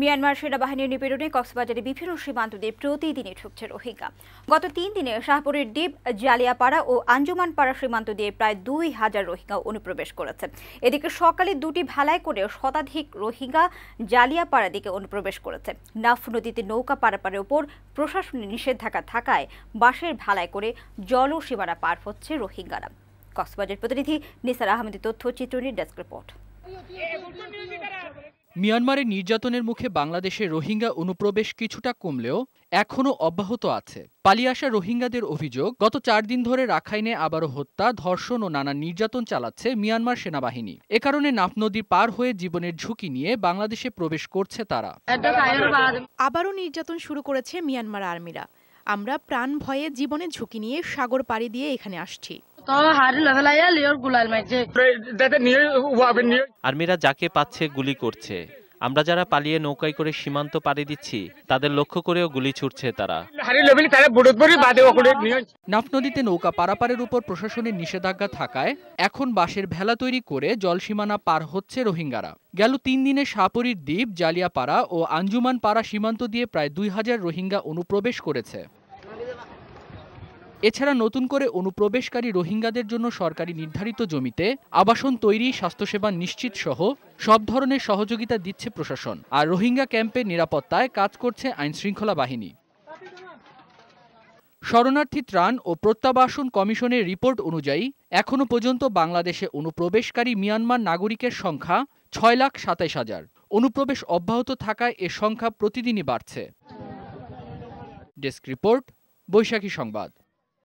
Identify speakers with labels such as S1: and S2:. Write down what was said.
S1: Myanmar সেনাবাহিনীর নিপীড়নে কক্সবাজারের বিভিন্ন সীমান্ত দিয়ে প্রতিদিনই ঢুকছে রোহিঙ্গা গত তিন দিনে শাহপুরের ডিপ জালিয়াপাড়া ও আঞ্জুমানপাড়া সীমান্ত দিয়ে প্রায় দুই হাজার রোহিঙ্গা অনুপ্রবেশ করেছে এদিকে সকালে দুটি ভালায় করে শতাধিক রোহিঙ্গা জালিয়াপাড়া দিকে অনুপ্রবেশ করেছে নাফ নদীতে নৌকা পারাপারের ওপর প্রশাসনের নিষেধাজ্ঞা থাকায় বাঁশের ভালায় করে জল সীমানা পার হচ্ছে রোহিঙ্গারা কক্সবাজার প্রতিনিধি নিসার আহমেদের তথ্যচিত্র নিয়ে ডেস্ক রিপোর্ট
S2: মিয়ানমারে নির্যাতনের মুখে বাংলাদেশে রোহিঙ্গা অনুপ্রবেশ কিছুটা কমলেও এখনও অব্যাহত আছে পালিয়ে আসা রোহিঙ্গাদের অভিযোগ গত চার দিন ধরে রাখাইনে আবারও হত্যা ধর্ষণ ও নানা নির্যাতন চালাচ্ছে মিয়ানমার সেনাবাহিনী এ কারণে নাফ নদী পার হয়ে জীবনের ঝুঁকি নিয়ে বাংলাদেশে প্রবেশ করছে তারা
S1: আবারও নির্যাতন শুরু করেছে মিয়ানমার আর্মিরা আমরা প্রাণ ভয়ে জীবনের ঝুঁকি নিয়ে সাগর পাড়ি দিয়ে এখানে আসছি
S2: আর্মিরা যাকে পাচ্ছে গুলি করছে আমরা যারা পালিয়ে নৌকায় করে সীমান্ত পাড়ি দিচ্ছি তাদের লক্ষ্য করেও গুলি ছুটছে তারা নাফ নদীতে নৌকা পারাপারের উপর প্রশাসনের নিষেধাজ্ঞা থাকায় এখন বাঁশের ভেলা তৈরি করে জল সীমানা পার হচ্ছে রোহিঙ্গারা গেল তিন দিনে সাপরির দ্বীপ জালিয়াপাড়া ও আঞ্জুমান পাড়া সীমান্ত দিয়ে প্রায় দুই হাজার রোহিঙ্গা অনুপ্রবেশ করেছে এছাড়া নতুন করে অনুপ্রবেশকারী রোহিঙ্গাদের জন্য সরকারি নির্ধারিত জমিতে আবাসন তৈরি স্বাস্থ্যসেবা নিশ্চিত সহ সব ধরনের সহযোগিতা দিচ্ছে প্রশাসন আর রোহিঙ্গা ক্যাম্পের নিরাপত্তায় কাজ করছে আইনশৃঙ্খলা বাহিনী শরণার্থী ত্রাণ ও প্রত্যাবাসন কমিশনের রিপোর্ট অনুযায়ী এখনও পর্যন্ত বাংলাদেশে অনুপ্রবেশকারী মিয়ানমার নাগরিকের সংখ্যা ছয় লাখ সাতাইশ হাজার অনুপ্রবেশ অব্যাহত থাকায় এ সংখ্যা প্রতিদিনই বাড়ছে ডেস্ক রিপোর্ট বৈশাখী সংবাদ